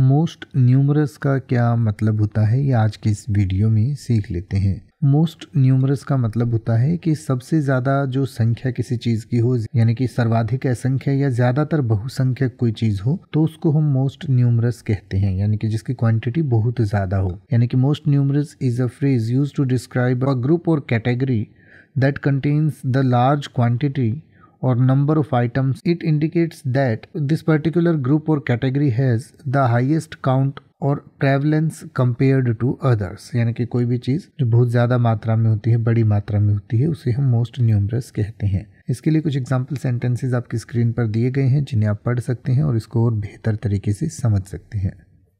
most numerous का क्या मतलब होता है ये आज के इस वीडियो में सीख लेते हैं मोस्ट न्यूमरस का मतलब होता है कि सबसे ज़्यादा जो संख्या किसी चीज़ की हो यानी कि सर्वाधिक असंख्या या ज़्यादातर बहुसंख्यक कोई चीज़ हो तो उसको हम मोस्ट न्यूमरस कहते हैं यानी कि जिसकी क्वांटिटी बहुत ज़्यादा हो यानी कि most numerous is a phrase used to describe a group और category that contains the large quantity or number of items, it indicates that this particular group or category has the highest count और ट्रेवलेंस compared to others यानी कि कोई भी चीज़ जो बहुत ज़्यादा मात्रा में होती है बड़ी मात्रा में होती है उसे हम मोस्ट न्यूमरस कहते हैं इसके लिए कुछ एग्जाम्पल सेंटेंसेज आपकी स्क्रीन पर दिए गए हैं जिन्हें आप पढ़ सकते हैं और इसको और बेहतर तरीके से समझ सकते हैं